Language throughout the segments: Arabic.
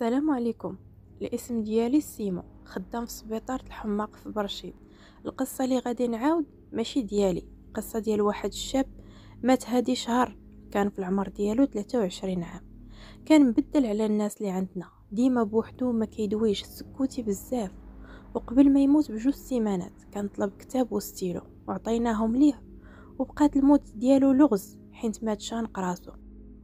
السلام عليكم الاسم ديالي سيمو خدام في سبيطار الحماق في برشيد القصه اللي غادي نعاود ماشي ديالي قصه ديال واحد الشاب مات هادي شهر كان في العمر ديالو 23 عام كان مبدل على الناس اللي عندنا ديما بوحدو ما كيدويش سكوتي بزاف وقبل ما يموت بجوج سيمانات كان طلب كتاب وستيلو وعطيناهم ليه وبقات الموت ديالو لغز حيت مات شانق راسو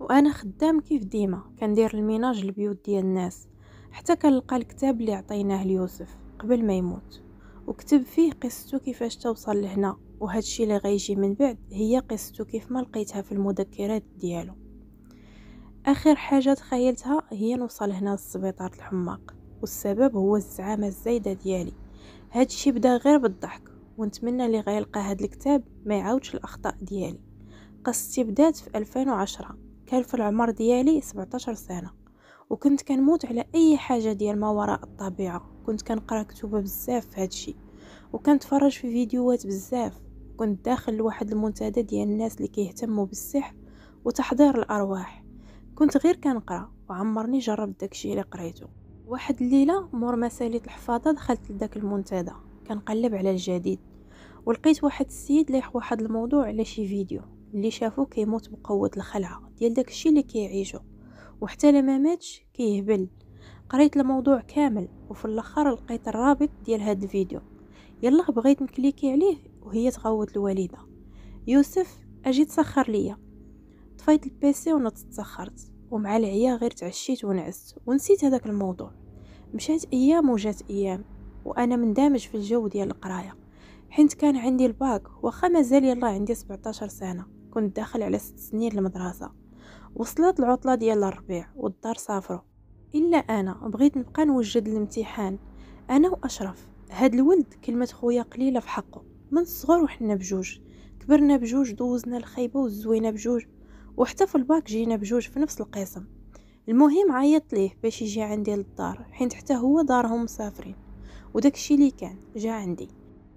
وانا خدام كيف ديما كندير الميناج البيوت ديال الناس حتى كنلقى الكتاب اللي عطيناه ليوسف قبل ما يموت وكتب فيه قصته كيفاش توصل لهنا وهادشي اللي غيجي من بعد هي قصته كيف ما لقيتها في المذكرات ديالو اخر حاجه تخيلتها هي نوصل هنا للسبيطار الحماق والسبب هو الزعامه الزايده ديالي هادشي بدا غير بالضحك ونتمنى اللي غيلقى هاد الكتاب ما يعاودش الاخطاء ديالي قصتي بدات في 2010 كان في العمر ديالي 17 سنه وكنت كنموت على اي حاجه ديال ما وراء الطبيعه كنت كنقرا كتب بزاف في هادشي وكنتفرج في فيديوهات بزاف كنت داخل لواحد المنتدى ديال الناس اللي كيهتموا بالسحر وتحضير الارواح كنت غير كنقرا وعمرني جربت داكشي اللي قريته واحد الليله مور ما ساليت الحفاضه دخلت لداك المنتدى كنقلب على الجديد ولقيت واحد السيد لايح واحد الموضوع على شي فيديو اللي شافو كيموت بقوة الخلعة ديال داكشي اللي كيعيشو وحتى لما ماتش كيهبل قريت الموضوع كامل وفي الاخر لقيت الرابط ديال هاد الفيديو يلا بغيت نكليكي عليه وهي تغوت الوالده يوسف اجي تسخر ليا طفيت البيسي ونط تسخرت ومع العيا غير تعشيت ونعست ونسيت هذاك الموضوع مشات ايام وجات ايام وانا مندمج في الجو ديال القرايه حيت كان عندي الباك واخا مازال يلا عندي 17 سنه كنت داخل على ست سنين المدرسة وصلت العطلة ديال الربيع والدار سافروا إلا أنا بغيت نبقى نوجد الامتحان أنا وأشرف هاد الولد كلمة خويا قليلة في حقه من الصغر وحنا بجوج كبرنا بجوج دوزنا الخايبة والزوينة بجوج وحتى في الباك جينا بجوج في نفس القسم المهم عيطت ليه باش يجي عندي للدار حيت حتى هو دارهم مسافرين وداكشي اللي كان جا عندي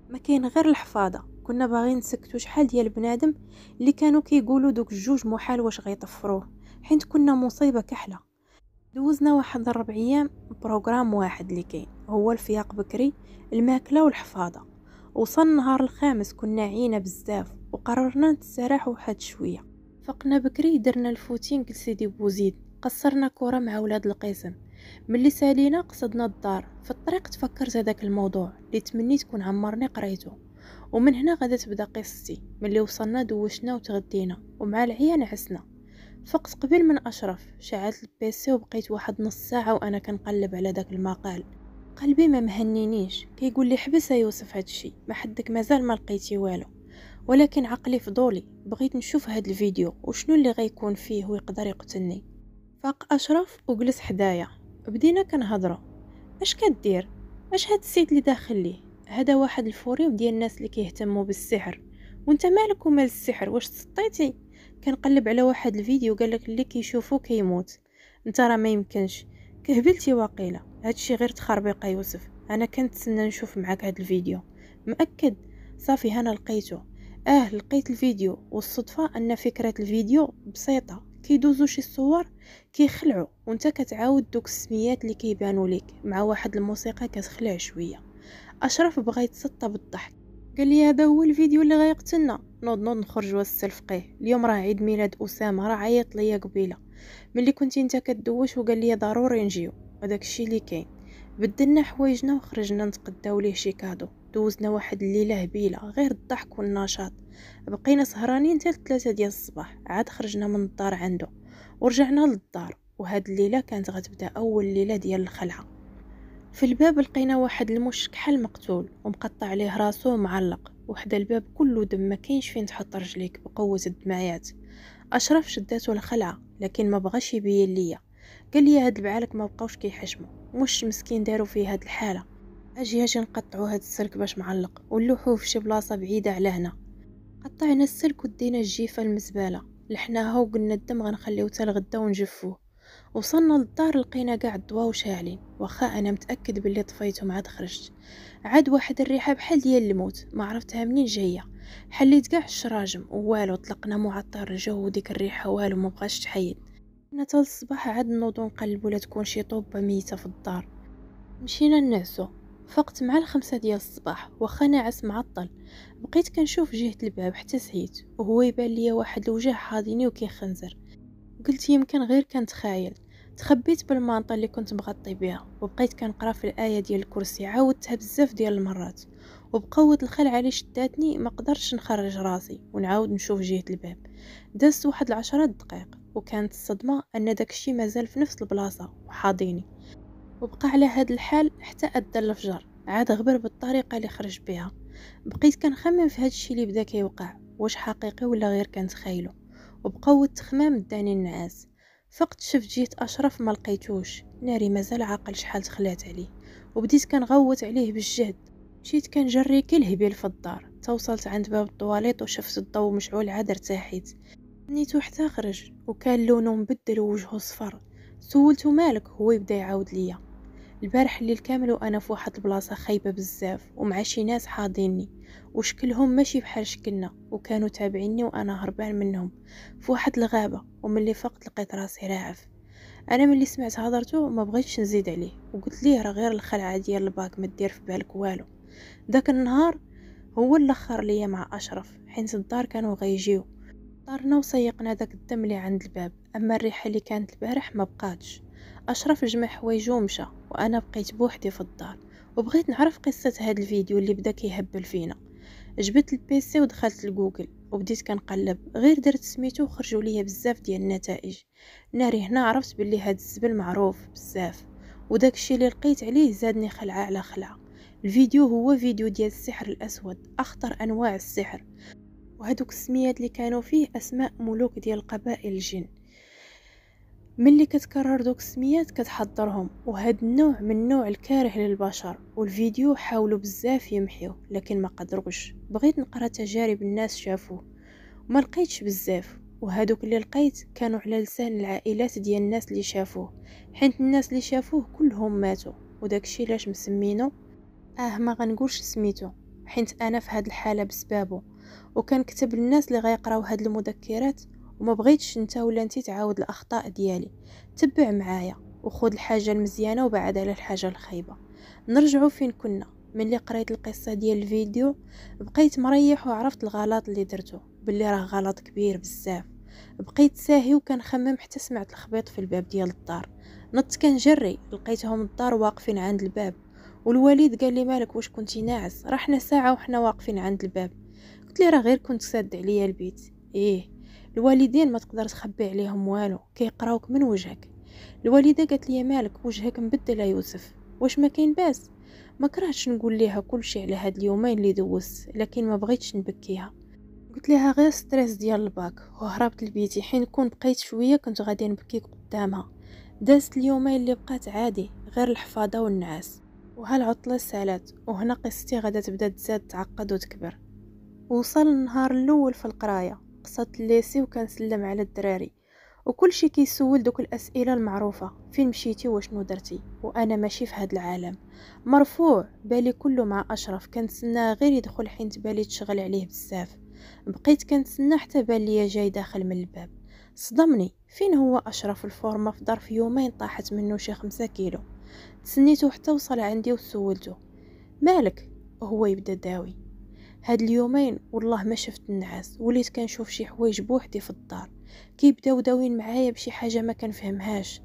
ما كاين غير الحفاضه كنا باغيين نسكتو شحال ديال بنادم اللي كانوا كيقولوا دوك الجوج محال واش غيطفروه حيت كنا مصيبه كحله دوزنا واحد الربع ايام بروغرام واحد اللي كاين هو الفياق بكري الماكله والحفاضه وصل النهار الخامس كنا عينا بزاف وقررنا نتسرح واحد شويه فقنا بكري درنا الفوتينغ لسيدي بوزيد قصرنا كره مع ولاد القسم ملي سالينا قصدنا الدار في الطريق تفكرت هذاك الموضوع اللي تمنيت كون عمرني قريته ومن هنا غدا تبدا قصتي ملي وصلنا دوشنا وتغدينا ومع العيان عسنا فقت قبل من اشرف شعلت البيسي وبقيت واحد نص ساعه وانا كنقلب على داك المقال قلبي ما مهنينيش كيقول لي حبس يا يوسف هادشي ما حدك مازال ما لقيتي والو ولكن عقلي فضولي بغيت نشوف هاد الفيديو وشنو اللي غيكون فيه ويقدر يقتلني فاق اشرف وجلس حدايا بدينا كنهضروا اش كدير اش هاد السيد اللي داخل ليه هذا واحد الفوريو ديال الناس اللي كيهتموا بالسحر وانت مالك ومال السحر واش سطيتي كنقلب على واحد الفيديو لك اللي كيشوفو كيموت انت راه ما يمكنش كهبلتي واقيلا هادشي غير تخربيقه يوسف انا كنتسنى نشوف معاك هاد الفيديو مأكد صافي هنا لقيته اه لقيت الفيديو والصدفه ان فكره الفيديو بسيطه كيدوزو شي صور كيخلعوا وانت كتعاود دوك السميات اللي كيبانوا لك مع واحد الموسيقى كتخلع شويه أشرف بغا يتسطى بالضحك قال لي هذا هو الفيديو اللي غيقتلنا نوض نوض نخرج فقيه اليوم راه عيد ميلاد أسامة راه عيط ليا قبيلة ملي كنتي نتا كدوش وقال لي ضروري نجيو هذاك الشيء اللي كاين بدلنا حوايجنا وخرجنا نتقداو ليه شي كادو دوزنا واحد الليله هبيله غير الضحك والنشاط بقينا سهرانين حتى ثلاثة ديال الصباح عاد خرجنا من الدار عنده ورجعنا للدار وهاد الليله كانت غتبدا اول ليله ديال الخلعه في الباب لقينا واحد المش كحل مقتول ومقطع عليه راسو ومعلق وحدا الباب كله دم ما كاينش فين تحط رجليك بقوة الدمايات أشرف شداتو الخلعة لكن ما بغاش يبين ليا قال لي هاد البعالك ما بقاوش كيحشمو مش مسكين دارو فيه هاد الحالة اجي اجي نقطعو هاد السلك باش معلق ونلوحوه في شي بلاصة بعيدة على هنا قطعنا السلك ودينا الجيفة المزبالة لحناها وقلنا الدم غنخليو تال غدا ونجفوه وصلنا للدار لقينا قاع الضوا وشاعلين واخا انا متاكد باللي طفيتهم عاد خرجت عاد واحد الريحه بحال ديال الموت ما عرفتها منين جايه حليت كاع الشراجم ووالو طلقنا معطر الجو وديك الريحه والو ما بغاش تحيد كنا حتى الصباح عاد نوضو نقلبو لا تكون شي طوبه ميته في الدار مشينا نعسو فقت مع الخمسة ديال الصباح واخا ناعس معطل بقيت كنشوف جهة الباب حتى سهيت وهو يبان ليا واحد الوجه حاضني وكيخنزر قلت يمكن غير كنتخايل تخبيت بالمانطا اللي كنت مغطي بها وبقيت كنقرا في الايه ديال الكرسي عاودتها بزاف ديال المرات وبقوه الخلعه اللي شداتني ما قدرش نخرج راسي ونعاود نشوف جهه الباب دازت واحد العشرة دقائق وكانت الصدمه ان داكشي مازال في نفس البلاصه وحاضيني وبقى على هاد الحال حتى ادى الفجر عاد غبر بالطريقه اللي خرج بها بقيت كنخمم في هادشي اللي بدا كيوقع واش حقيقي ولا غير كنتخايلو وبقوه التخمام داني النعاس فقت شفت جيت أشرف ما لقيتوش ناري مازال عاقل شحال تخلات عليه وبديت كنغوت عليه بالجهد مشيت كنجري كل في الدار توصلت عند باب الطواليط وشفت الضو مشعول عاد ارتاحيت نيتو حتى خرج وكان لونه مبدل ووجهه صفر سولته مالك هو يبدا يعاود ليا البارح الليل كامل وانا في واحد البلاصه خايبه بزاف ومع شي ناس حاضيني وشكلهم ماشي بحال شكلنا وكانوا تابعيني وانا هربان منهم في واحد الغابه وملي فقت لقيت راسي راعف انا ملي سمعت هضرته ما بغيتش نزيد عليه وقلت ليه راه غير الخلعه ديال الباك ما دير في بالك والو داك النهار هو الاخر ليا مع اشرف حيت الدار كانوا غيجيو طارنا وسيقنا داك الدم اللي عند الباب اما الريحه اللي كانت البارح ما بقاتش اشرف جمع حوايجو ومشى وانا بقيت بوحدي في الدار وبغيت نعرف قصه هاد الفيديو اللي بدا كيهبل فينا جبت البيسي ودخلت لجوجل وبديت كنقلب غير درت سميتو وخرجوا ليا بزاف ديال النتائج ناري هنا عرفت بلي هاد الزبل معروف بزاف وداك الشيء اللي لقيت عليه زادني خلعه على خلعه الفيديو هو فيديو ديال السحر الاسود اخطر انواع السحر وهذوك السميات اللي كانوا فيه اسماء ملوك ديال قبائل الجن ملي كتكرر دوك السميات كتحضرهم وهاد النوع من نوع الكاره للبشر والفيديو حاولوا بزاف يمحيو لكن ما قدروش بغيت نقرا تجارب الناس شافوه وما لقيتش بزاف وهادوك اللي لقيت كانوا على لسان العائلات ديال الناس اللي شافوه حيت الناس اللي شافوه كلهم ماتوا وداكشي لاش مسمينو اه ما غنقولش سميتو حيت انا في هاد الحاله بسبابه وكنكتب للناس اللي غيقراو هاد المذكرات وما بغيتش انت ولا انت تعاود الاخطاء ديالي تبع معايا وخد الحاجه المزيانه وبعد على الحاجه الخايبه نرجعوا فين كنا ملي قريت القصه ديال الفيديو بقيت مريح وعرفت الغلط اللي درته باللي راه غلط كبير بزاف بقيت ساهي وكنخمم حتى سمعت الخبيط في الباب ديال الدار نط كنجري لقيتهم الدار واقفين عند الباب والوالد قال لي مالك واش كنتي ناعس رحنا ساعه وحنا واقفين عند الباب قلت لي راه غير كنت ساد عليا البيت ايه الوالدين ما تقدر تخبي عليهم والو كيقراوك من وجهك الوالده قالت لي مالك وجهك مبدل يا يوسف واش ما كاين باس ما كرهتش نقول ليها كل شيء على هاد اليومين اللي دوس لكن ما بغيتش نبكيها قلت لها غير ستريس ديال الباك وهربت لبيتي حين كون بقيت شويه كنت غادي نبكي قدامها دازت اليومين اللي بقات عادي غير الحفاضه والنعاس وهالعطلة سالات وهنا قصتي غدا تبدا تزاد تعقد وتكبر وصل النهار الاول في القرايه قصات الليسي وكنسلم على الدراري وكلشي كيسول دوك الاسئله المعروفه فين مشيتي وشنو درتي وانا ماشي في هذا العالم مرفوع بالي كله مع اشرف كنتسناه غير يدخل حيت بالي تشغل عليه بزاف بقيت كنتسنى حتى بان ليا جاي داخل من الباب صدمني فين هو اشرف الفورمه في ظرف يومين طاحت منه شي خمسة كيلو تسنيته حتى وصل عندي وسولته مالك هو يبدا داوي هاد اليومين والله ما شفت النعاس وليت كنشوف شي حوايج بوحدي في الدار كيبداو داوين معايا بشي حاجه ما كنفهمهاش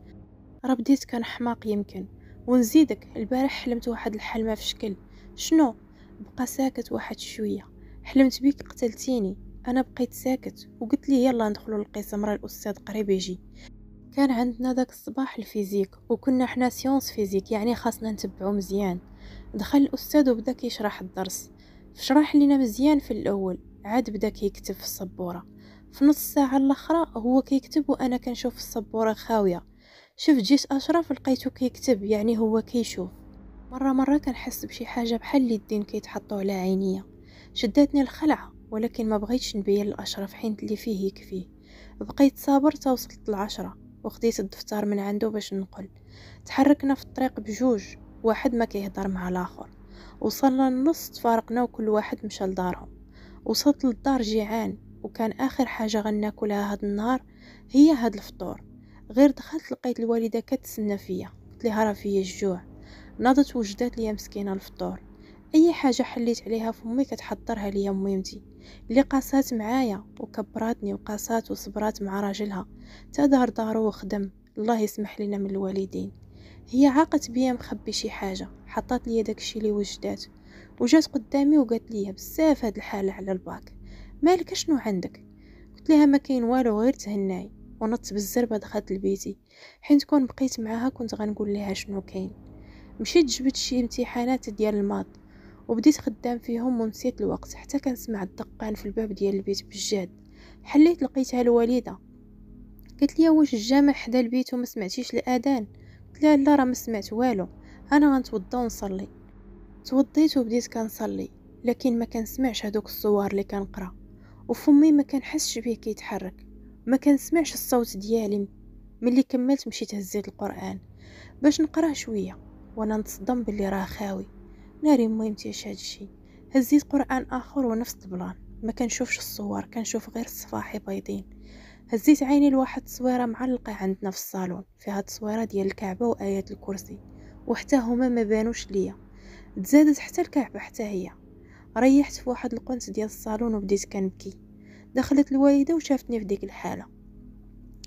راه بديت كنحماق يمكن ونزيدك البارح حلمت واحد الحلمه في شكل شنو بقى ساكت واحد شويه حلمت بيك قتلتيني انا بقيت ساكت وقلت لي يلا ندخلوا للقسم راه الاستاذ قريب يجي كان عندنا داك الصباح الفيزيك وكنا حنا سيونس فيزيك يعني خاصنا نتبعو مزيان دخل الاستاذ وبدا كيشرح الدرس شرح لنا مزيان في الأول عاد بدا كيكتب في الصبورة في نص ساعة الأخرى هو كيكتب وأنا كنشوف الصبورة خاوية شفت جيس أشرف لقيته كيكتب يعني هو كيشوف مرة مرة كنحس بشي حاجة بحال الدين كيتحطو على عينيا شداتني الخلعة ولكن ما بغيتش نبين لأشرف حين اللي فيه يكفيه بقيت صابر تا وصلت العشرة وخديت الدفتر من عنده باش نقل تحركنا في الطريق بجوج واحد ما كيهضر مع الاخر وصلنا النص تفارقنا وكل واحد مشى لدارهم وصلت للدار جيعان وكان اخر حاجه غناكلها هاد النهار هي هاد الفطور غير دخلت لقيت الوالده كتسنى فيا قلت لها راه فيا الجوع ناضت وجدات ليا مسكينه الفطور اي حاجه حليت عليها فمي كتحضرها ليا ميمتي اللي قاسات معايا وكبراتني وقاسات وصبرات مع راجلها تا دار دارو وخدم الله يسمح لنا من الوالدين هي عاقت بيا مخبي شي حاجه حطات لي داكشي اللي وجدات وجات قدامي وقالت لي بزاف هاد الحاله على الباك مالك شنو عندك قلت لها ما كاين والو غير تهناي ونط بالزربه دخلت لبيتي حين كون بقيت معاها كنت غنقول لها شنو كاين مشيت جبت شي امتحانات ديال الماط وبديت خدام فيهم ونسيت الوقت حتى كنسمع الدقان في الباب ديال البيت بجد حليت لقيتها الوالده قلت لي واش الجامع حدا البيت وما سمعتيش الاذان لا لا راه ما سمعت والو انا غنتوضى ونصلي توضيت وبديت كنصلي لكن ما كنسمعش هذوك الصور اللي كنقرا وفمي ما كنحسش بيه كيتحرك ما كنسمعش الصوت ديالي ملي كملت مشيت هزيت القران باش نقراه شويه وانا نتصدم باللي راه خاوي ناري ما يمتيش هادشي هزيت قران اخر ونفس البلان ما كنشوفش الصور كنشوف غير الصفاحي بيضين هزيت عيني لواحد التصويره معلقه عندنا في الصالون فيها التصويره ديال الكعبه وايات الكرسي وحتى هما ما بانوش ليا تزادت حتى الكعبه حتى هي ريحت في واحد القنت ديال الصالون وبديت كنبكي دخلت الوالده وشافتني في ديك الحاله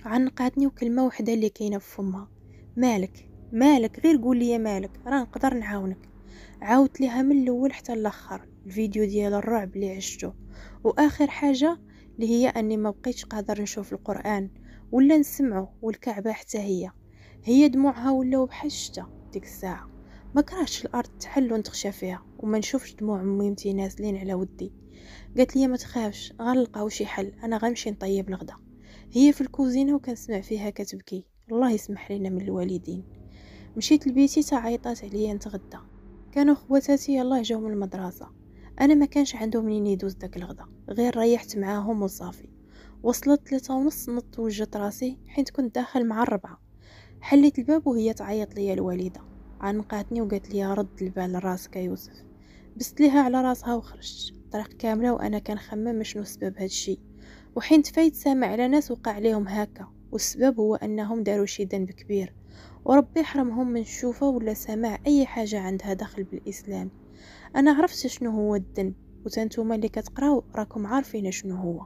عنقاتني وكلمه وحده اللي كاينه في فمها مالك مالك غير قول لي مالك راه نقدر نعاونك عاودت ليها من الاول حتى الاخر الفيديو ديال الرعب اللي عشته واخر حاجه اللي هي اني ما بقيتش قادر نشوف القران ولا نسمعه والكعبه حتى هي هي دموعها ولاو بحال الشتا ديك الساعه ما كراش الارض تحل ونتخشى فيها وما نشوفش دموع ميمتي نازلين على ودي قالت لي ما تخافش غنلقاو شي حل انا غنمشي نطيب الغدا هي في الكوزينه وكنسمع فيها كتبكي الله يسمح لنا من الوالدين مشيت لبيتي تعيطات عليا نتغدى كانوا خواتاتي يلاه جاو من المدرسه انا ما كانش عندهم منين يدوز داك الغدا غير ريحت معاهم وصافي وصلت ثلاثة ونص نط وجدت راسي حيت كنت داخل مع الربعة حليت الباب وهي تعيط ليا الوالدة عنقاتني وقالت لي رد البال لراسك يا يوسف بست ليها على راسها وخرجت طريق كامله وانا كنخمم شنو سبب هادشي وحين تفايت سامع على ناس وقع عليهم هكا والسبب هو انهم داروا شي ذنب كبير وربي يحرمهم من شوفه ولا سماع اي حاجه عندها دخل بالاسلام انا عرفت شنو هو الدن وتنتوما اللي كتقراو راكم عارفين شنو هو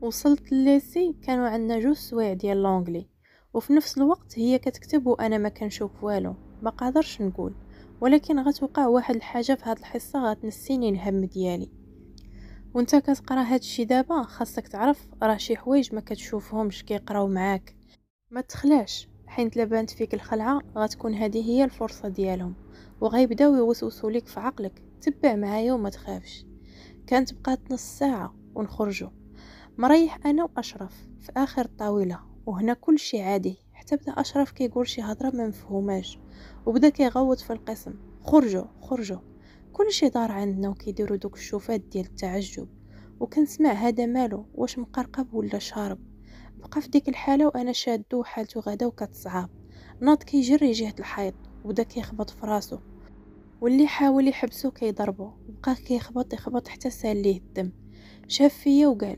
وصلت لليسي كانوا عندنا جوج سوايع ديال لونغلي وفي نفس الوقت هي كتكتب وانا ما كنشوف والو ما قادرش نقول ولكن غتوقع واحد الحاجه في هاد الحصه غتنسيني الهم ديالي وانت كتقرا هادشي دابا خاصك تعرف راه شي حوايج ما كتشوفهمش كيقراو معاك ما تخلاش حين لبانت فيك الخلعه غتكون هذه هي الفرصه ديالهم وغيبداو يوسوسوا لك في عقلك تبع معايا وما تخافش كانت بقات نص ساعة ونخرجوا مريح أنا وأشرف في آخر الطاولة وهنا كل شي عادي حتى بدا أشرف كيقول شي هضرة ما مفهوماش وبدا كيغوت في القسم خرجوا خرجوا كل شي دار عندنا وكيديروا دوك الشوفات ديال التعجب وكنسمع هذا مالو واش مقرقب ولا شارب بقى في ديك الحاله وانا شادو حالته غدا وكتصعاب ناض كيجري جهه الحيط وبدا كيخبط في راسو واللي حاول يحبسو كيضربو بقى كيخبط يخبط حتى سال ليه الدم شاف فيا وقال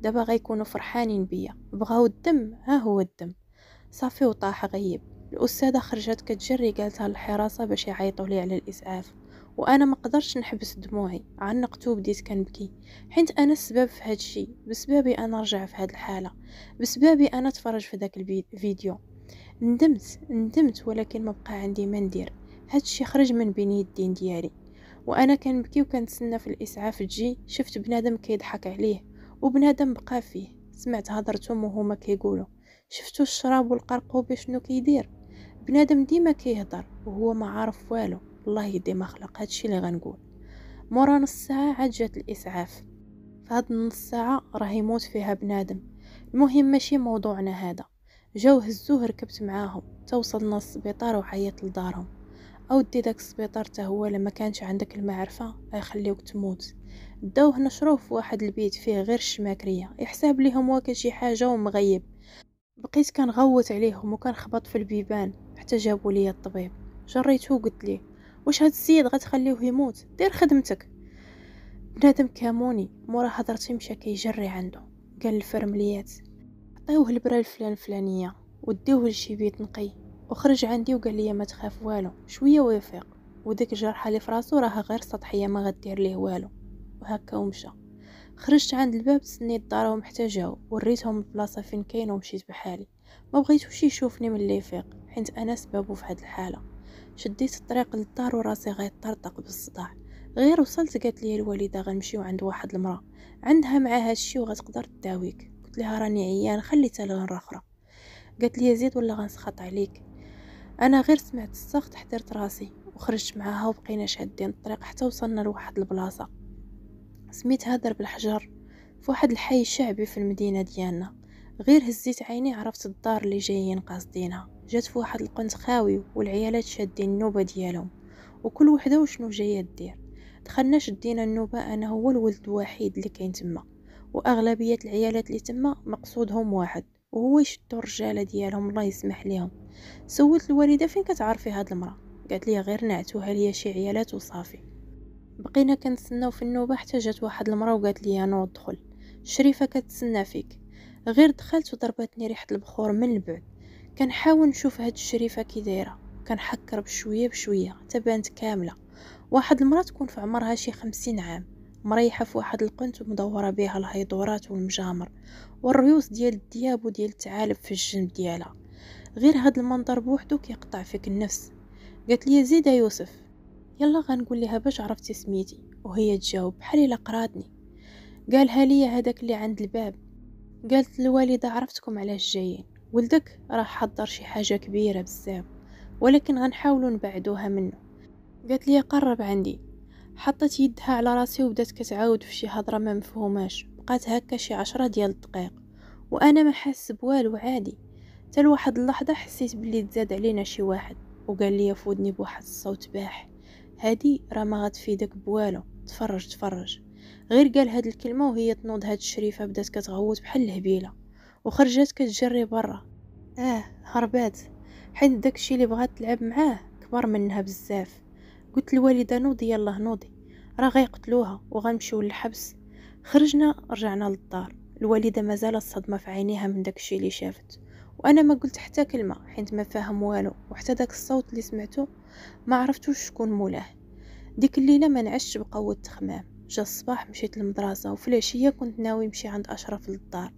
دابا غيكونوا فرحانين بيا بغاو الدم ها هو الدم صافي وطاح غيب الاستاذه خرجت كتجري قالتها للحراسه باش يعيطوا لي على الاسعاف وانا ما قدرش نحبس دموعي عنقت وبديت كنبكي حيت انا السبب في هذا الشيء بسببي انا رجع في هذه الحاله بسببي انا تفرج في ذاك الفيديو ندمت ندمت ولكن ما بقى عندي ما ندير هادشي خرج من بين يدين ديالي وانا كنبكي وكنتسنى في الاسعاف تجي شفت بنادم كيضحك عليه وبنادم بقى فيه سمعت هضرتهم وهما كيقولوا شفتو الشراب والقرقوبي شنو كيدير بنادم ديما كيهضر وهو ما عارف والو الله يدي ما خلق هادشي اللي غنقول مورا نص ساعه عاد جات الاسعاف فهاد النص ساعه راه يموت فيها بنادم المهم ماشي موضوعنا هذا جاو هزوه ركبت معاهم توصلنا السبيطار وعيط لدارهم اودي داك السبيطار حتى هو لما كانش عندك المعرفه غيخليوك آه، تموت داوه نشروه في واحد البيت فيه غير الشماكريه يحسب ليهم هو شي حاجه ومغيب بقيت كنغوت عليهم وكنخبط في البيبان حتى جابوا لي الطبيب جريته وقلت ليه واش هاد السيد غتخليوه يموت دير خدمتك بنادم كاموني مورا هضرتي مشى كيجري عنده قال الفرمليات عطيوه البرا الفلان فلانيه وديوه لشي بيت نقي وخرج عندي وقال لي ما تخاف والو شويه ويفيق وديك الجرحه اللي في راها غير سطحيه ما غدير ليه والو وهكا ومشى خرجت عند الباب سنيت الدار ومحتاجاو وريتهم البلاصه فين كاين ومشيت بحالي ما بغيتوش يشوفني من اللي يفيق حيت انا سبابو في هاد الحاله شديت الطريق للدار وراسي غيطرطق بالصداع غير وصلت قالت لي الوالده غنمشيو عند واحد المراه عندها مع هادشي وغتقدر تداويك قلت لها راني عيان خليتها لغنره اخرى قالت لي زيد ولا غنسخط عليك أنا غير سمعت الصوت حضرت راسي وخرجت معاها وبقينا شادين الطريق حتى وصلنا لواحد البلاصة سميتها درب الحجر في واحد الحي شعبي في المدينة ديالنا غير هزيت عيني عرفت الدار اللي جايين قاصدينها جات في واحد القنت خاوي والعيالات شادين النوبة ديالهم وكل وحدة وشنو جاية دير دخلنا شدينا النوبة أنا هو الولد الوحيد اللي كاين تما وأغلبية العيالات اللي تما مقصودهم واحد وهو يشدو الرجالة ديالهم الله يسمح ليهم سولت الوالده فين كتعرفي هاد المراه قالت لي غير نعتوها ليا شي عيالات وصافي بقينا كنتسناو في النوبه حتى جات واحد المراه وقالت لي نو دخل شريفه كتسنى فيك غير دخلت وضربتني ريحه البخور من البعد كنحاول نشوف هاد الشريفه كي دايره كنحكر بشويه بشويه تبانت كامله واحد المراه تكون في عمرها شي خمسين عام مريحه في واحد القنت ومدوره بها الهيدورات والمجامر والريوس ديال الدياب وديال الثعالب في الجنب ديالها غير هاد المنظر بوحدو كيقطع فيك النفس قالت لي زيد يوسف يلا غنقول لها باش عرفتي سميتي وهي تجاوب بحال الا قراتني قالها لي هذاك اللي عند الباب قالت الوالده عرفتكم علاش جايين ولدك راه حضر شي حاجه كبيره بزاف ولكن غنحاولوا نبعدوها منه قالت لي قرب عندي حطت يدها على راسي وبدات كتعاود في شي هضره ما مفهوماش بقات هكا شي عشرة ديال الدقائق وانا ما حاس بوالو عادي حتى لواحد اللحظة حسيت بلي تزاد علينا شي واحد وقال لي فودني بواحد الصوت باح هادي راه ما غتفيدك بوالو تفرج تفرج غير قال هاد الكلمه وهي تنوض هاد الشريفه بدات كتغوت بحال الهبيله وخرجت كتجري برا اه هربات حيت داكشي اللي بغات تلعب معاه كبر منها بزاف قلت الوالده نوضي يلا نوضي راه غيقتلوها وغنمشيو للحبس خرجنا رجعنا للدار الوالده مازال الصدمه في عينيها من داكشي اللي شافت وانا ما قلت حتى كلمه حيت ما فاهم والو وحتى داك الصوت اللي سمعته ما عرفتوش شكون مولاه ديك الليله ما نعشت بقوه التخمام جا الصباح مشيت للمدرسه وفي العشيه كنت ناوي نمشي عند اشرف للدار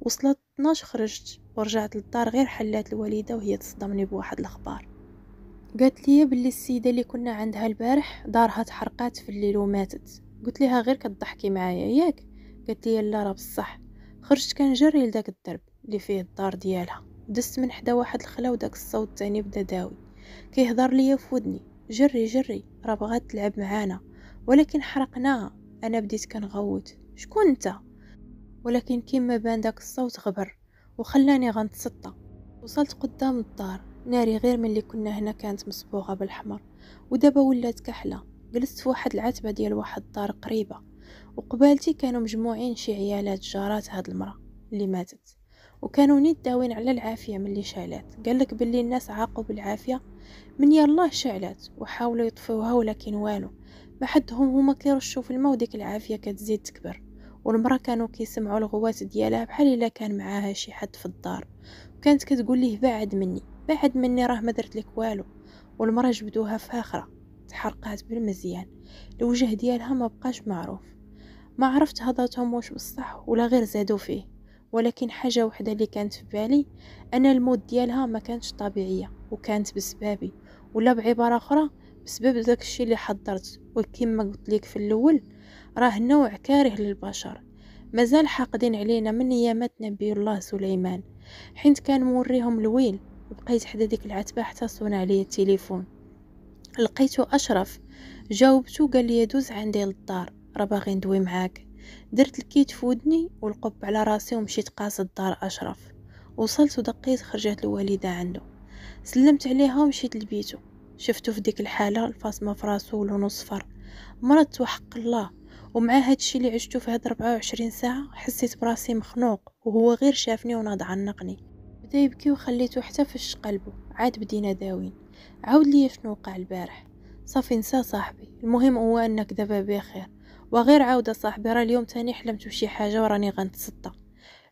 وصلت 12 خرجت ورجعت للدار غير حلات الوالده وهي تصدمني بواحد الاخبار قالت لي باللي السيده اللي كنا عندها البارح دارها تحرقات في الليل وماتت قلت لها غير كتضحكي معايا ياك قالت لي لا راه بصح خرجت كنجري لداك الدرب اللي فيه الدار ديالها دست من حدا واحد الخلا وداك الصوت تاني بدا داوي كيهضر ليا فودني جري جري راه بغات تلعب معانا ولكن حرقناها انا بديت كنغوت شكون انت ولكن كيما بان داك الصوت غبر وخلاني غنتسطى وصلت قدام الدار ناري غير من اللي كنا هنا كانت مصبوغه بالحمر ودابا ولات كحله جلست في واحد العتبه ديال واحد الدار قريبه وقبالتي كانوا مجموعين شي عيالات جارات هاد المراه اللي ماتت وكانوا نداوين على العافية من اللي شالت قالك باللي الناس عاقوا بالعافية من يالله شعلت وحاولوا يطفوها ولكن والو ما حدهم هما كيرشوا في الماء وديك العافية كتزيد تكبر والمرأة كانوا كيسمعوا الغوات ديالها بحال إلا كان معاها شي حد في الدار وكانت كتقول ليه بعد مني بعد مني راه ما درت لك والو والمرأة جبدوها فاخرة تحرقات بالمزيان الوجه ديالها ما بقاش معروف ما عرفت هضرتهم واش بصح ولا غير زادوا فيه ولكن حاجة وحدة اللي كانت في بالي أنا الموت ديالها ما كانت طبيعية وكانت بسبابي ولا بعبارة أخرى بسبب ذاك الشيء اللي حضرت وكما قلت لك في الأول راه نوع كاره للبشر مازال حاقدين علينا من نيامات نبي الله سليمان حيت كان موريهم الويل وبقيت حدا ديك العتبة حتى صونا عليا التليفون لقيتو أشرف جاوبتو قال لي دوز عندي للدار راه باغي ندوي معاك درت الكيت ودني والقب على راسي ومشيت قاصد دار أشرف وصلت ودقيت خرجت الوالدة عنده سلمت عليها ومشيت لبيتو شفتو في ديك الحالة الفاصمة في راسو ولونو صفر مرضت وحق الله ومع هادشي اللي عشتو في هاد 24 ساعة حسيت براسي مخنوق وهو غير شافني وناض عنقني بدا يبكي وخليته حتى فش قلبه عاد بدينا داوين عاود ليا شنو وقع البارح صافي نسى صاحبي المهم هو انك دابا بخير وغير عودة صاحبي راه اليوم تاني حلمت بشي حاجة وراني غنتسطى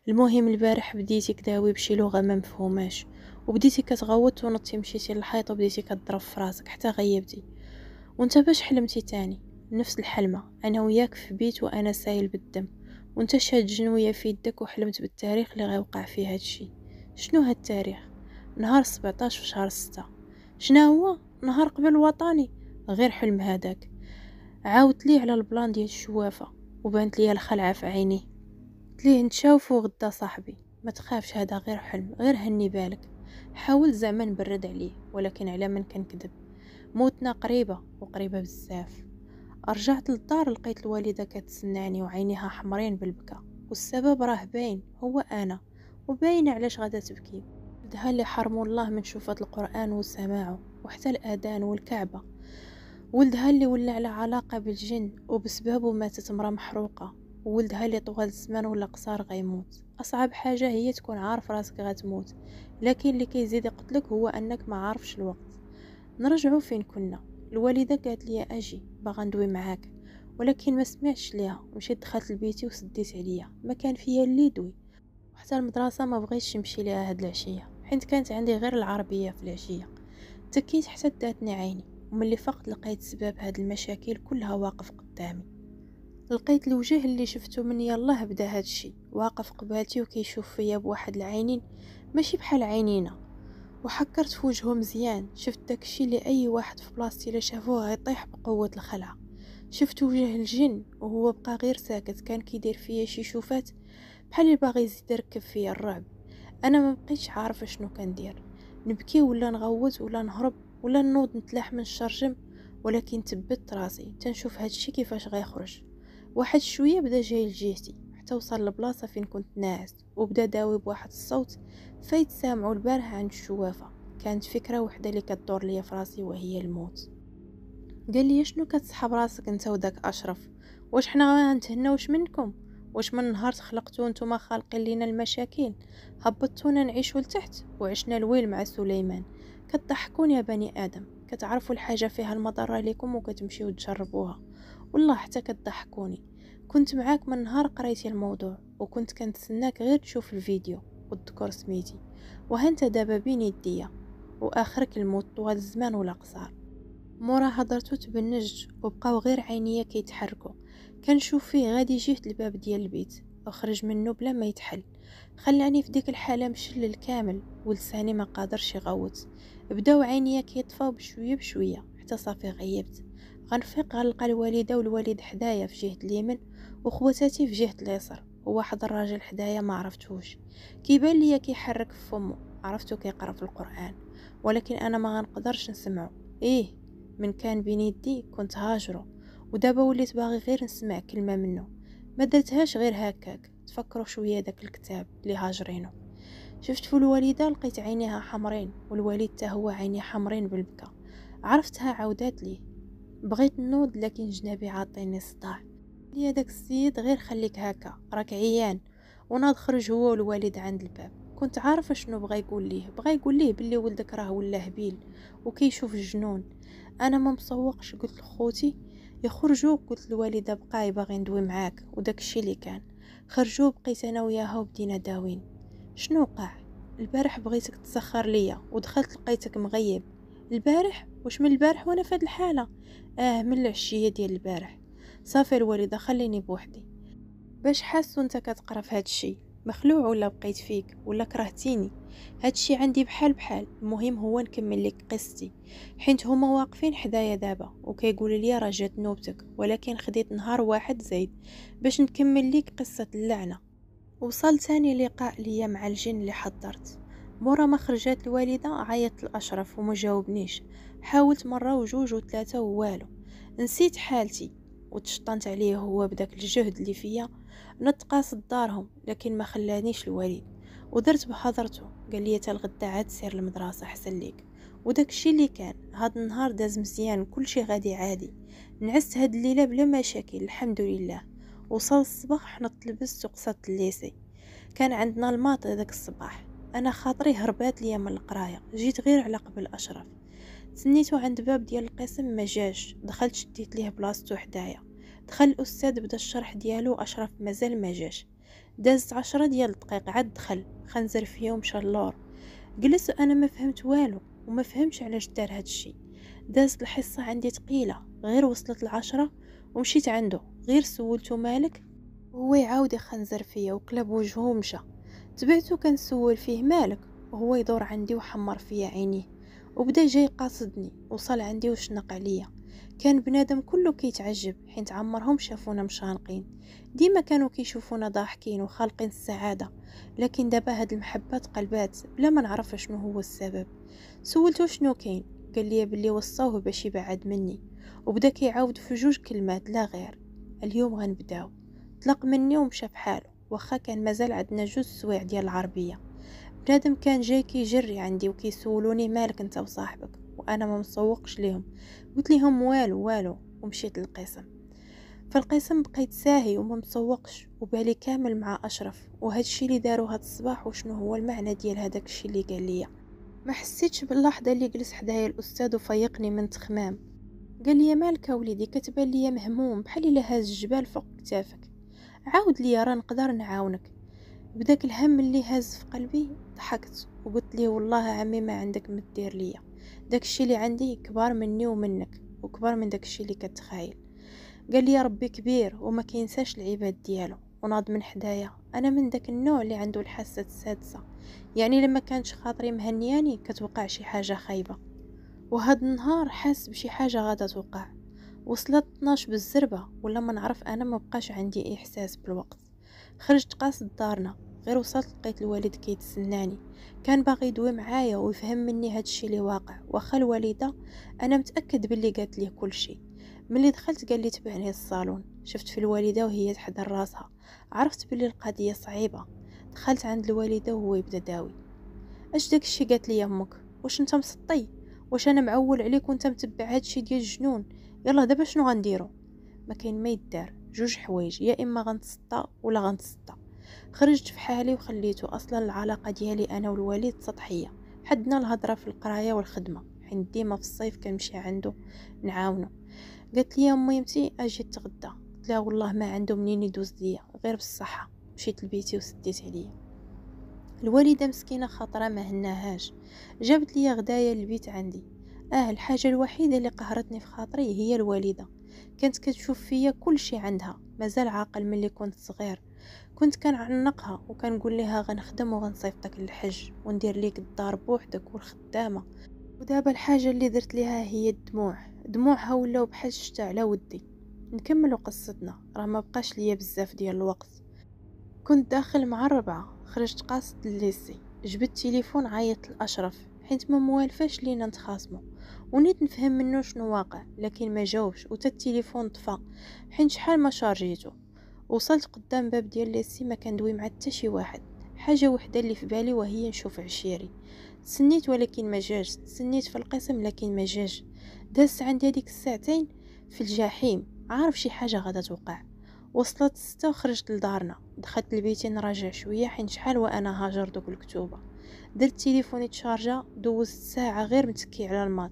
المهم البارح بديتي كداوي بشي لغة ما مفهوماش وبديتي كتغوت ونطي مشيتي للحيط وبديتي كضرب في راسك حتى غيبتي وانت باش حلمتي تاني نفس الحلمة انا وياك في بيت وانا سايل بالدم وانت شاد جنوية في يدك وحلمت بالتاريخ اللي غيوقع فيه هادشي شنو هاد التاريخ نهار 17 في شهر 6 شنو هو نهار قبل وطني غير حلم هذاك عاودت ليه على البلان ديال الشوافه وبانت ليا الخلعه في عينيه قلت ليه نتشاوفو غدا صاحبي ما تخافش هذا غير حلم غير هني بالك حاول زعما نبرد عليه ولكن على من كنكذب موتنا قريبه وقريبه بزاف رجعت للدار لقيت الوالده كتسناني وعينيها حمرين بالبكا والسبب راه باين هو انا وباين علاش غادا تبكي ولدها اللي حرموا الله من شوفات القران وسماعه وحتى الاذان والكعبه ولدها اللي ولا على علاقة بالجن وبسببه ماتت مرا محروقة ولدها اللي طوال الزمان ولا قصار غيموت أصعب حاجة هي تكون عارف راسك غتموت لكن اللي كيزيد يقتلك هو أنك ما عارفش الوقت نرجعو فين كنا الوالدة قالت لي أجي باغا ندوي معاك ولكن ما سمعتش ليها مشيت دخلت لبيتي وسديت عليا ما كان فيا اللي يدوي وحتى المدرسة ما بغيتش نمشي ليها هاد العشية حيت كانت عندي غير العربية في العشية تكيت حتى داتني عيني وملي فقط لقيت سبب هاد المشاكل كلها واقف قدامي لقيت الوجه اللي شفته من يالله بدا هادشي واقف قبالتي وكيشوف فيا بواحد العينين ماشي بحال عينينا وحكرت في وجهه مزيان شفت داكشي اللي اي واحد في بلاصتي الا شافوه غيطيح بقوه الخلعه شفت وجه الجن وهو بقى غير ساكت كان كيدير فيا شي شوفات بحال اللي باغي يزيد يركب فيا الرعب انا ما بقيتش عارفه شنو كندير نبكي ولا نغوت ولا نهرب ولا نوض نتلاح من الشرجم ولكن تبت راسي تنشوف هادشي كيفاش غيخرج واحد شويه بدا جاي لجهتي حتى وصل لبلاصه فين كنت ناعس وبدا داوي بواحد الصوت فايت سامعو البارحه عند الشوافه كانت فكره وحده اللي كدور ليا في راسي وهي الموت قال لي شنو كتسحب راسك انت وداك اشرف واش حنا غنتهناوش منكم واش من نهار تخلقتو نتوما خالقين لينا المشاكل هبطتونا نعيشو لتحت وعشنا الويل مع سليمان كتضحكون يا بني ادم كتعرفوا الحاجه فيها المضره لكم وكتمشيو تجربوها والله حتى كتضحكوني كنت معاك من نهار قريتي الموضوع وكنت كنتسناك غير تشوف الفيديو وتذكر سميتي وهنت دابا بين يديا واخرك الموت طوال الزمان ولا قصار مورا هضرتو تبنجت وبقاو غير عينيا كيتحركوا كنشوف فيه غادي جهه الباب ديال البيت وخرج منه بلا ما يتحل خلاني في ديك الحاله مشلل كامل ولساني ما قادرش يغوت بداو عينيا كيطفاو بشويه بشويه حتى صافي غيبت غنفيق غنلقى الوالده والوالد حدايا في جهه اليمين وخواتاتي في جهه اليسار وواحد الراجل حدايا ما عرفتوش كيبان ليا كيحرك في فمو عرفتو كيقرا في القران ولكن انا ما غنقدرش نسمعو ايه من كان بين يدي كنت هاجرو ودابا وليت باغي غير نسمع كلمه منه ما درتهاش غير هكاك تفكروا شويه داك الكتاب اللي هاجرينه شفت في الوالدة لقيت عينيها حمرين والوالد هو عيني حمرين بالبكا عرفتها عودات لي بغيت نوض لكن جنابي عاطيني صداع لي داك السيد غير خليك هكا راك عيان وناض خرج هو والوالد عند الباب كنت عارفة شنو بغا يقول ليه بغا يقول ليه بلي ولدك راه ولا هبيل وكيشوف الجنون انا ما مصوقش قلت لخوتي يخرجوا قلت الوالدة بقاي باغي ندوي معاك وداك الشي اللي كان خرجوا بقيت انا وياها وبدينا داوين شنو وقع البارح بغيتك تسخر ليا ودخلت لقيتك مغيب البارح واش من البارح وانا في الحاله اه من العشيه ديال البارح صافي الوالده خليني بوحدي باش حاس انت كتقرا في هذا الشيء مخلوع ولا بقيت فيك ولا كرهتيني هاد الشي عندي بحال بحال المهم هو نكمل لك قصتي حيت هما واقفين حدايا دابا وكيقولوا لي راه جات نوبتك ولكن خديت نهار واحد زايد باش نكمل لك قصه اللعنه وصل تاني لقاء ليا مع الجن اللي حضرت مورا ما خرجت الوالده عيطت الاشرف وما جاوبنيش حاولت مره وجوج وثلاثه ووالو نسيت حالتي وتشطنت عليه هو بداك الجهد اللي فيا نتقاصد دارهم لكن ما خلانيش الوالد ودرت بحضرته قال لي تالغدا عاد سير المدرسه حسن ليك وداك الشيء اللي كان هاد النهار داز مزيان كل شي غادي عادي نعست هاد الليله بلا مشاكل الحمد لله وصل الصباح نط لبست وقصت الليسي كان عندنا الماط ذاك الصباح انا خاطري هربات ليا من القرايه جيت غير على قبل اشرف تسنيتو عند باب ديال القسم ما جاش دخلت شديت ليه بلاصتو حدايا دخل الاستاذ بدا الشرح ديالو اشرف مازال ما جاش دازت عشرة ديال الدقائق عاد دخل خنزر فيهم شلور جلس انا ما فهمت والو وما فهمش علاش دار هادشي دازت الحصه عندي تقيله غير وصلت العشرة ومشيت عنده غير سولته مالك وهو يعاود يخنزر فيا وقلب وجهه ومشى تبعته كنسول فيه مالك وهو يدور عندي وحمر فيا عينيه وبدا جاي قاصدني وصل عندي وشنق عليا كان بنادم كله كيتعجب حيت عمرهم شافونا مشانقين ديما كانوا كيشوفونا ضاحكين وخالقين السعاده لكن دابا هاد المحبه تقلبات بلا ما نعرف شنو هو السبب سولتو شنو كاين قال لي بلي وصاوه باش يبعد مني وبدا كيعاود في جوج كلمات لا غير اليوم غنبداو طلق مني ومشى حاله واخا كان مازال عندنا جوج سوايع ديال العربيه بنادم كان جاي كيجري عندي وكيسولوني مالك انت وصاحبك وانا ما مسوقش ليهم قلت ليهم والو والو ومشيت للقسم فالقسم بقيت ساهي وما مسوقش وبالي كامل مع اشرف وهذا الشيء اللي داروا هاد الصباح وشنو هو المعنى ديال هذاك الشيء اللي قال لي ما حسيتش باللحظه اللي جلس حدايا الاستاذ وفيقني من تخمام قال لي مالك وليدي كتبان ليا مهموم بحال الا هاز الجبال فوق كتافك عاود ليا راه نقدر نعاونك بداك الهم اللي هاز في قلبي ضحكت وقلت لي والله عمي ما عندك ما دير ليا داكشي اللي عندي كبار مني ومنك وكبر من داكشي اللي كتخايل قال لي ربي كبير وما كينساش العباد ديالو وناض من حدايا انا من داك النوع اللي عنده الحاسه السادسه يعني لما كانش خاطري مهنياني كتوقع شي حاجه خايبه وهاد النهار حاس بشي حاجة غادا توقع وصلت 12 بالزربة ولا ما نعرف أنا ما بقاش عندي إحساس بالوقت خرجت قاصد دارنا غير وصلت لقيت الوالد كيتسناني كان باغي يدوي معايا ويفهم مني هادشي اللي واقع واخا الوالده انا متاكد باللي قالت ليه كلشي ملي دخلت قال لي تبعني الصالون شفت في الوالده وهي تحضر راسها عرفت بلي القضيه صعيبه دخلت عند الوالده وهو يبدا داوي اش داكشي قالت لي امك واش انت مسطي واش انا معول عليك وانت متبع هادشي ديال الجنون يلا دابا شنو غنديرو ما كاين ما يدار جوج حوايج يا اما غنتسطى ولا غنتسطى خرجت في حالي وخليته اصلا العلاقه ديالي انا والوالد سطحيه حدنا الهضره في القرايه والخدمه حين ديما في الصيف كنمشي عنده نعاونو قالت لي امي امتي اجي تغدى قلت لها والله ما عنده منين يدوز ليا غير بالصحه مشيت لبيتي وسديت عليا الوالده مسكينه خاطره ما هناهاش جابت لي غدايا البيت عندي اه الحاجه الوحيده اللي قهرتني في خاطري هي الوالده كانت كتشوف فيا كل شي عندها مازال عاقل ملي كنت صغير كنت كنعنقها وكنقول لها غنخدم وغنصيفطك للحج وندير ليك الدار بوحدك والخدامه ودابا الحاجه اللي درت ليها هي الدموع دموعها ولاو بحال الشتا على ودي نكملوا قصتنا راه ما بقاش ليا بزاف ديال الوقت كنت داخل مع الربعه خرجت قاصد الليسي جبت تليفون عيطت لاشرف حيت ما موالفاش لينا نتخاصمو ونيت نفهم منو شنو واقع لكن ما جاوبش وتا التليفون طفى حيت شحال ما شارجيتو وصلت قدام باب ديال ليسي ما كندوي مع حتى شي واحد حاجه وحده اللي في بالي وهي نشوف عشيري تسنيت ولكن ما جاش تسنيت في القسم لكن ما جاش دازت عندي هذيك الساعتين في الجحيم عارف شي حاجه غادا توقع وصلت ستة وخرجت لدارنا دخلت لبيتي نراجع شويه حين شحال وانا هاجر دوك الكتوبه درت تليفوني تشارجا دوزت ساعه غير متكي على الماط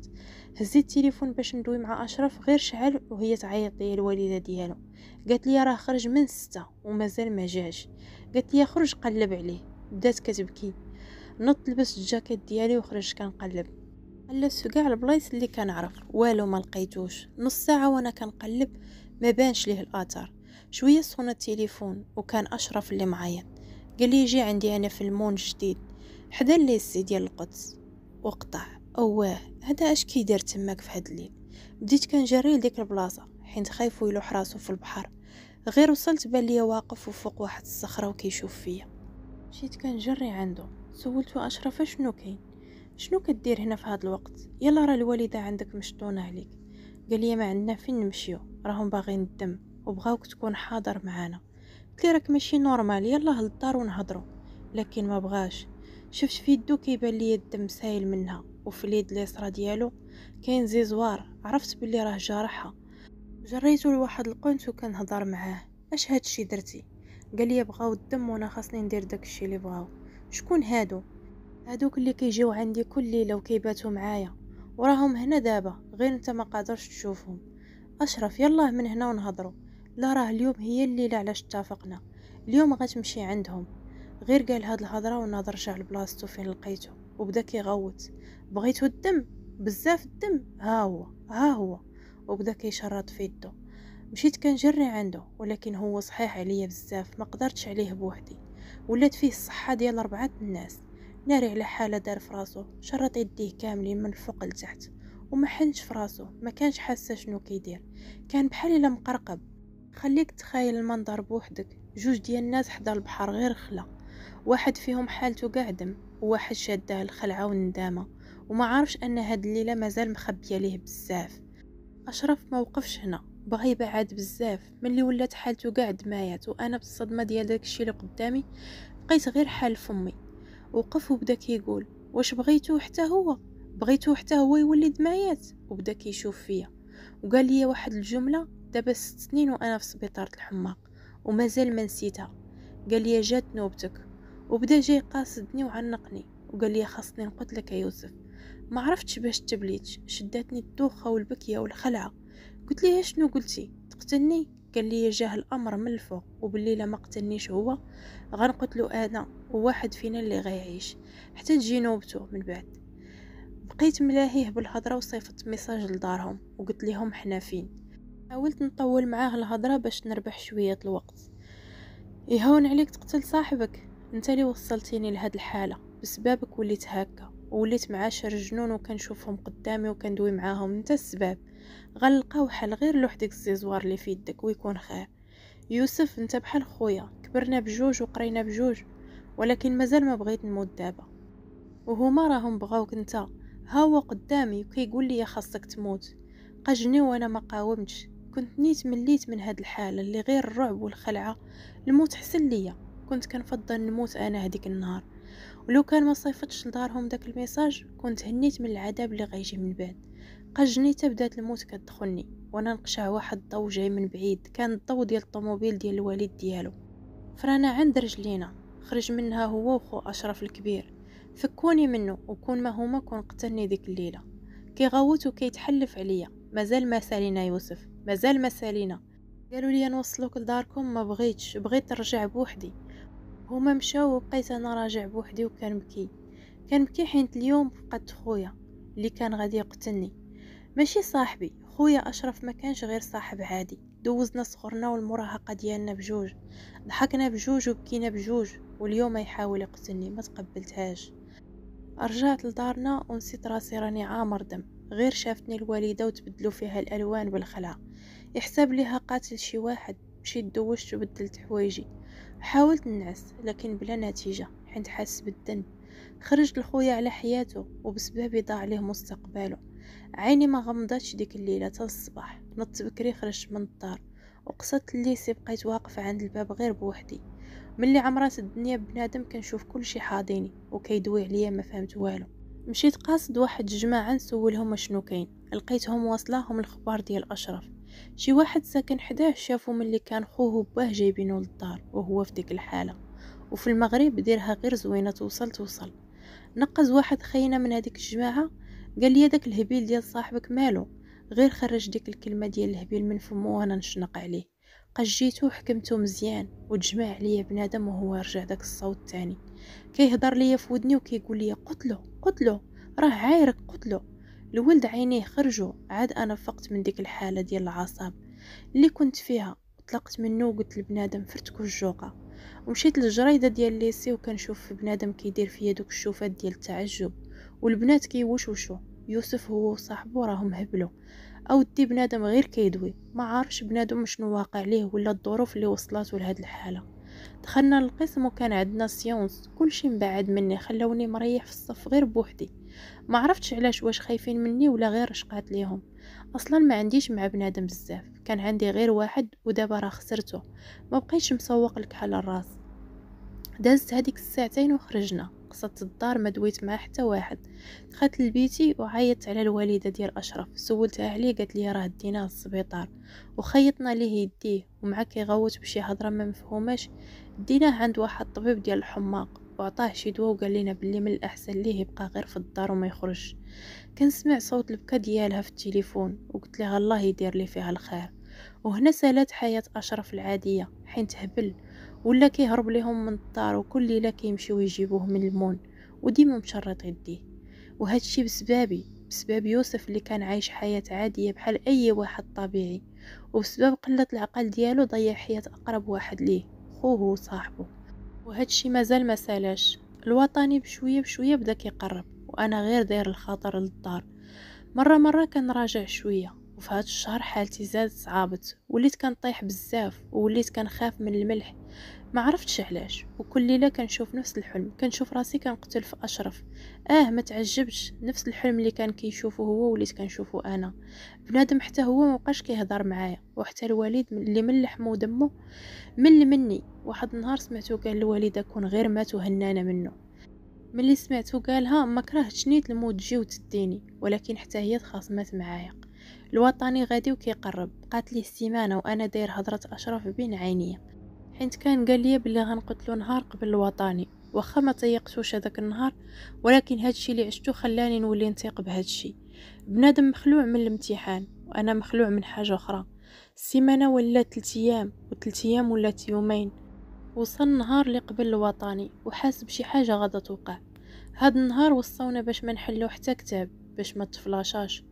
هزيت التليفون باش ندوي مع اشرف غير شعل وهي تعيط ليا الوالده ديالو قالت لي راه خرج من ستة ومازال ما جاش قالت لي خرج قلب عليه بدات كتبكي نط لبست الجاكيت ديالي وخرجت كنقلب قلبت في كاع البلايص اللي كنعرف والو ما لقيتوش نص ساعه وانا كنقلب ما بانش ليه الاثر شوية صون التليفون وكان أشرف اللي معايا قال لي جي عندي أنا في المون جديد حدا ليسي ديال القدس وقطع أواه هذا أش كي دار تماك في هاد الليل بديت كنجري لديك البلاصة حين خايفو يلوح راسو في البحر غير وصلت بان ليا واقف وفوق واحد الصخرة وكيشوف فيا مشيت كنجري عنده سولتو أشرف شنو كاين شنو كدير هنا في هاد الوقت يلا راه الوالدة عندك مشطونة عليك قال لي ما عندنا فين نمشيو راهم باغين الدم وبغاوك تكون حاضر معانا قلت راك ماشي نورمال يلا للدار ونهضروا لكن ما بغاش شفت في يدو كيبان لي الدم سايل منها وفي اليد اليسرى ديالو كاين زيزوار عرفت بلي راه جارحها جريتو لواحد القنت وكنهضر معاه اش هادشي درتي قال لي بغاو الدم وانا خاصني ندير داكشي اللي بغاو شكون هادو هادوك اللي كيجيو عندي كل ليله وكيباتوا معايا وراهم هنا دابا غير انت ما قادرش تشوفهم اشرف يلا من هنا ونهضروا لا راه اليوم هي الليلة علاش اتفقنا اليوم غتمشي عندهم غير قال هاد الهضره وناضر رجع لبلاصتو فين لقيتو وبدا كيغوت بغيتو الدم بزاف الدم ها هو ها هو وبدا كيشرط في يدو مشيت كنجري عنده ولكن هو صحيح عليا بزاف ما قدرتش عليه بوحدي ولات فيه الصحه ديال اربعه الناس ناري على حاله دار فراسو شرط يديه كاملين من الفوق لتحت وما حنش فراسو ما كانش حاسه شنو كيدير كان بحال الا مقرقب خليك تخيل المنظر بوحدك جوج ديال الناس حدا البحر غير خلا واحد فيهم حالته قاع دم وواحد شاده الخلعه والندامه وما عارفش ان هاد الليله مازال مخبيه ليه بزاف اشرف ما وقفش هنا بغى يبعد بزاف ملي ولات حالته قاع دمايات وانا بالصدمه ديال داكشي اللي قدامي بقيت غير حال فمي وقف وبدا كيقول واش بغيتو حتى هو بغيتو حتى هو يولي دمايات وبدا كيشوف فيا وقال لي واحد الجمله دابا ست سنين وانا في سبيطارة الحماق ومازال ما نسيتها قال لي جات نوبتك وبدا جاي قاصدني وعنقني وقال لي خاصني نقتلك يا يوسف ما عرفتش باش تبليت شداتني الدوخه والبكيه والخلعه قلت ليه شنو قلتي تقتلني قال لي جاه الامر من الفوق وباللي لا ما قتلنيش هو غنقتلو انا وواحد فينا اللي غيعيش حتى تجي نوبته من بعد بقيت ملاهيه بالهضره وصيفطت ميساج لدارهم وقلت لهم حنا فين حاولت نطول معاه الهضره باش نربح شويه الوقت يهون عليك تقتل صاحبك انت اللي وصلتيني لهاد الحاله بسببك وليت هكا وليت مع شر جنون وكنشوفهم قدامي وكندوي معاهم انت السبب غنلقاو حل غير لوحدك الزيزوار اللي في يدك ويكون خير يوسف انت بحال خويا كبرنا بجوج وقرينا بجوج ولكن مازال ما بغيت نموت دابا وهما راهم بغاوك انت ها هو قدامي وكيقول لي خاصك تموت قجني وانا ما قاومتش كنت نيت مليت من هاد الحالة اللي غير الرعب والخلعة الموت حسن ليا كنت كنفضل نموت انا هديك النهار ولو كان ما صيفطش لدارهم داك الميساج كنت هنيت من العذاب اللي غيجي من بعد قجني بدات الموت كتدخلني وانا نقشع واحد الضو جاي من بعيد كان الضو ديال الطوموبيل ديال الوالد ديالو فرانا عند رجلينا خرج منها هو وخو اشرف الكبير فكوني منه وكون ما هما كون قتلني ديك الليله كيغوت وكيتحلف عليا مازال ما سالينا يوسف مازال ما سالينا قالوا لي نوصلوك لداركم ما بغيتش بغيت نرجع بوحدي هما مشاو وبقيت انا راجع بوحدي وكنبكي كنبكي حينت اليوم فقدت خويا اللي كان غادي يقتلني ماشي صاحبي خويا اشرف ما كانش غير صاحب عادي دوزنا صغرنا والمراهقة ديالنا بجوج ضحكنا بجوج وبكينا بجوج واليوم يحاول يقتلني ما تقبلتهاش رجعت لدارنا ونسيت راسي راني عامر دم غير شافتني الوالدة وتبدلوا فيها الألوان بالخلع يحسب ليها قاتل شي واحد مشيت دوشت وبدلت حوايجي حاولت نعس لكن بلا نتيجة حنت حاس بالذنب خرجت لخويا على حياته وبسببي ضاع ليه مستقبله عيني ما غمضتش ديك الليلة تا الصباح نط بكري خرجت من الدار وقصت الليسي بقيت واقفة عند الباب غير بوحدي ملي عمرات الدنيا بنادم كنشوف كل شي حاضيني وكيدوي عليا ما فهمت والو مشيت قاصد واحد الجماعة نسولهم شنو كاين لقيتهم واصلاهم الخبار ديال اشرف شي واحد ساكن حداه شافو ملي كان خوه وباه جايبينو للدار وهو في ديك الحاله وفي المغرب ديرها غير زوينه توصل توصل نقز واحد خينا من هذيك الجماعه قال لي داك الهبيل ديال صاحبك مالو غير خرج ديك الكلمه ديال الهبيل من فمو وانا نشنق عليه قجيتو جيتو حكمتو مزيان وتجمع عليا بنادم وهو رجع داك الصوت تاني كيهضر ليا في ودني وكيقول لي قتلو قتلو راه عايرك قتلو الولد عينيه خرجوا عاد انا فقت من ديك الحاله ديال العصاب اللي كنت فيها طلقت منه وقلت لبنادم فرتكو الجوقه ومشيت للجريده ديال ليسي وكنشوف بنادم كيدير فيا دوك الشوفات ديال التعجب والبنات كيوشوشو يوسف هو وصاحبو راهم هبلوا اودي بنادم غير كيدوي ما عارفش بنادم شنو واقع ليه ولا الظروف اللي وصلاته لهاد الحاله دخلنا للقسم وكان عندنا سيونس كلشي مبعد مني خلوني مريح في الصف غير بوحدي ما عرفتش علاش واش خايفين مني ولا غير شقات ليهم اصلا ما عنديش مع بنادم بزاف كان عندي غير واحد ودابا راه خسرته ما بقيتش مسوق لك على الراس دازت هذيك الساعتين وخرجنا قصدت الدار ما دويت مع حتى واحد دخلت لبيتي وعيطت على الوالده ديال اشرف سولتها عليه قالت لي راه ديناه للسبيطار وخيطنا ليه يديه ومعك كيغوت بشي هضره ما مفهوماش ديناه عند واحد الطبيب ديال الحماق وعطاه شي دواء وقال لنا بلي من الاحسن ليه يبقى غير في الدار وما يخرج كنسمع صوت البكا ديالها في التليفون وقلت لها الله يدير لي فيها الخير وهنا سالت حياة أشرف العادية حين تهبل ولا كيهرب ليهم من الدار وكل ليلة كيمشيو يجيبوه من المون وديما مشرط يديه الشيء بسبابي بسبب يوسف اللي كان عايش حياة عادية بحال أي واحد طبيعي وبسبب قلة العقل ديالو ضيع حياة أقرب واحد ليه خوه وصاحبه وهذا الشيء مازال ما سالاش الوطني بشوية بشوية بدا كيقرب وأنا غير داير الخاطر للدار مرة مرة كنراجع شوية وفي هذا الشهر حالتي زادت صعابت وليت كنطيح بزاف كان كنخاف من الملح ما عرفتش علاش وكل ليله كنشوف نفس الحلم كنشوف راسي كنقتل في اشرف اه ما تعجبش نفس الحلم اللي كان كيشوفه هو وليت كنشوفه انا بنادم حتى هو ما بقاش كيهضر معايا وحتى الوالد اللي من لحمه ودمه مل مني واحد النهار سمعته قال الوالدة كون غير مات وهنانا منه ملي سمعته قالها ما كرهتش نيت الموت جي وتديني ولكن حتى هي تخاصمات معايا الوطني غادي وكيقرب بقات لي السيمانه وانا داير هضره اشرف بين عينيا حيت كان قال لي بلي غنقتلو نهار قبل الوطني واخا ما تيقتوش هذاك النهار ولكن هادشي اللي عشتو خلاني نولي نثيق بهادشي بنادم مخلوع من الامتحان وانا مخلوع من حاجه اخرى السيمانه ولات 3 ايام و ايام ولات يومين وصل النهار اللي قبل الوطني وحاس بشي حاجه غادا توقع هاد النهار وصونا باش ما نحلو حتى كتاب باش ما تفلاشاش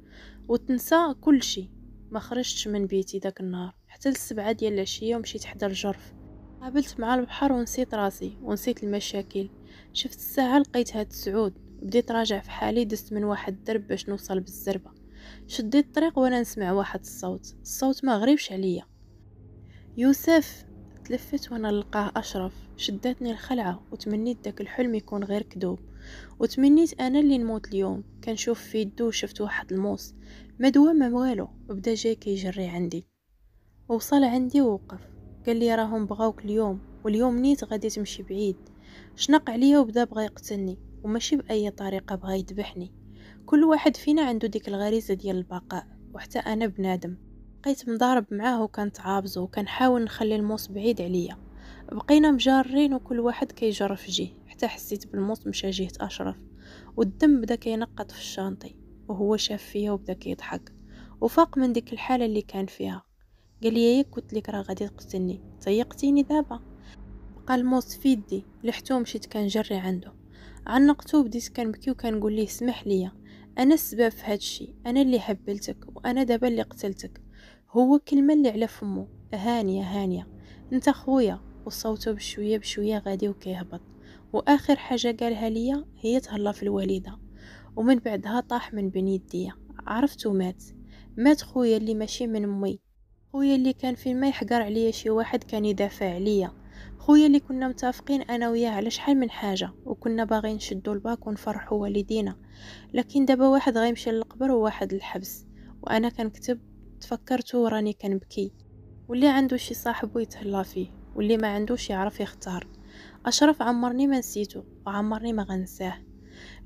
وتنسى كل شيء ما خرجتش من بيتي داك النهار حتى السبعة ديال العشيه ومشيت حدا الجرف قابلت مع البحر ونسيت راسي ونسيت المشاكل شفت الساعة لقيتها تسعود بديت راجع في حالي دست من واحد الدرب باش نوصل بالزربة شديت الطريق وانا نسمع واحد الصوت الصوت ما غريبش عليا يوسف تلفت وانا نلقاه اشرف شداتني الخلعه وتمنيت داك الحلم يكون غير كذوب وتمنيت انا اللي نموت اليوم كنشوف في يدو شفت واحد الموس ما دوام ما والو وبدا جاي كيجري عندي وصل عندي ووقف قال لي راهم بغاوك اليوم واليوم نيت غادي تمشي بعيد شنق عليا وبدا بغا يقتلني وماشي باي طريقه بغا يذبحني كل واحد فينا عنده ديك الغريزه ديال البقاء وحتى انا بنادم بقيت مضارب معاه وكنتعابزو وكنحاول نخلي الموس بعيد عليا بقينا مجارين وكل واحد كيجر في جيه حتى حسيت بالموس مشى جهه اشرف والدم بدا كينقط في الشانطي وهو شاف فيا وبدا كيضحك وفاق من ديك الحاله اللي كان فيها قال لي ياك قلت لك راه غادي تقتلني تيقتيني دابا بقى الموس في يدي لحتو مشيت كنجري عنده عنقته وبديت كنبكي وكنقول ليه اسمح ليا انا السبب في الشيء انا اللي حبلتك وانا دابا اللي قتلتك هو كلمه اللي على فمو هانيه هانيه انت خويا وصوته بشويه بشويه غادي وكيهبط واخر حاجه قالها ليا هي تهلا في الوالده ومن بعدها طاح من بين يديا عرفتو مات مات خويا اللي ماشي من امي خويا اللي كان في ما يحقر عليا شي واحد كان يدافع عليا خويا اللي كنا متفقين انا وياه على شحال من حاجه وكنا باغيين نشدو الباك ونفرحوا والدينا لكن دابا واحد غيمشي للقبر وواحد للحبس وانا كنكتب تفكرت وراني كنبكي واللي عنده شي صاحب ويتهلا فيه واللي ما عندوش يعرف يختار اشرف عمرني ما نسيته وعمرني ما غنساه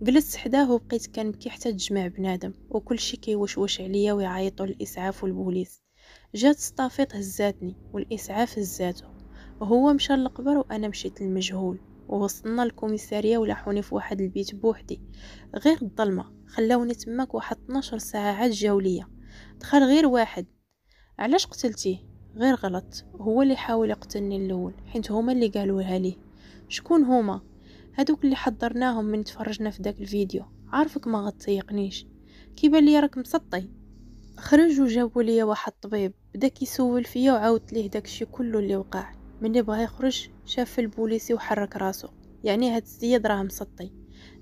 جلست حداه وبقيت كنبكي حتى تجمع بنادم وكل شي كيوشوش عليا ويعيطوا الاسعاف والبوليس جات سطافيط هزاتني والإسعاف هزاته وهو مشى للقبر وأنا مشيت للمجهول ووصلنا للكوميسارية ولاحوني في واحد البيت بوحدي غير الظلمة خلاوني تماك واحد 12 ساعة عاد جاو دخل غير واحد علاش قتلتيه غير غلط هو اللي حاول يقتلني الاول حيت هما اللي قالوها ليه شكون هما هادوك اللي حضرناهم من تفرجنا في داك الفيديو عارفك ما غتيقنيش كيبان لي راك مسطي خرج وجابوا لي واحد الطبيب بدا كيسول فيا وعاودت ليه داكشي كله اللي وقع ملي بغا يخرج شاف البوليسي وحرك راسو يعني هاد السيد راه مسطي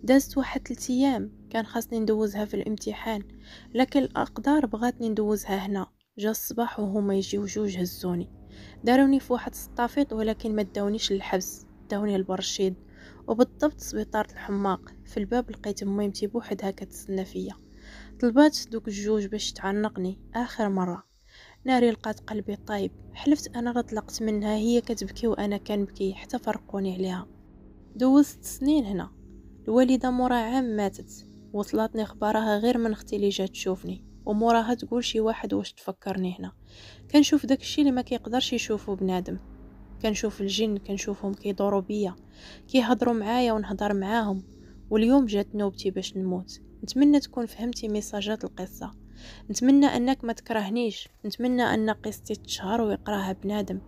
دازت واحد 3 ايام كان خاصني ندوزها في الامتحان لكن الاقدار بغاتني ندوزها هنا جا الصباح وهما يجيو جوج هزوني داروني في واحد السطافيط ولكن ما داونيش للحبس داوني لبرشيد وبالضبط سبيطارة الحماق في الباب لقيت امي بوحدها كتسنى فيا طلبات دوك الجوج باش تعنقني اخر مره ناري لقات قلبي طايب حلفت انا غطلقت منها هي كتبكي وانا كنبكي حتى فرقوني عليها دوزت سنين هنا الوالده مورا عام ماتت وصلاتني اخبارها غير من اختي اللي جات تشوفني وموراها تقول شي واحد واش تفكرني هنا كنشوف داكشي اللي ما كيقدرش يشوفو بنادم كنشوف الجن كنشوفهم كيدورو بيا كيهضروا معايا ونهضر معاهم واليوم جات نوبتي باش نموت نتمنى تكون فهمتي ميساجات القصه نتمنى انك ما تكرهنيش نتمنى ان قصتي تشهر ويقراها بنادم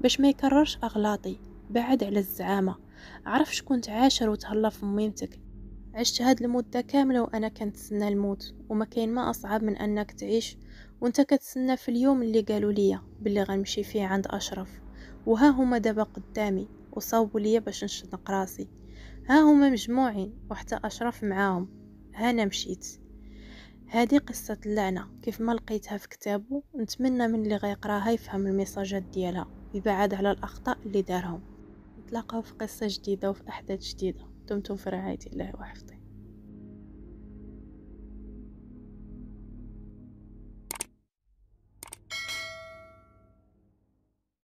باش ما يكررش اغلاطي بعد على الزعامه عرف شكون تعاشر وتهلا في ميمتك عشت هاد المدة كاملة وأنا سنة الموت وما كاين ما أصعب من أنك تعيش وانت كتسنى في اليوم اللي قالوا ليا باللي غنمشي فيه عند أشرف وها هما دابا قدامي وصوبوا ليا باش نشنق راسي ها هما مجموعين وحتى أشرف معاهم هانا مشيت هذه قصة اللعنة كيف ما لقيتها في كتابه نتمنى من اللي غيقراها يفهم الميساجات ديالها يبعد على الأخطاء اللي دارهم نتلاقاو في قصة جديدة وفي أحداث جديدة دمتم في رعاية الله وحفظه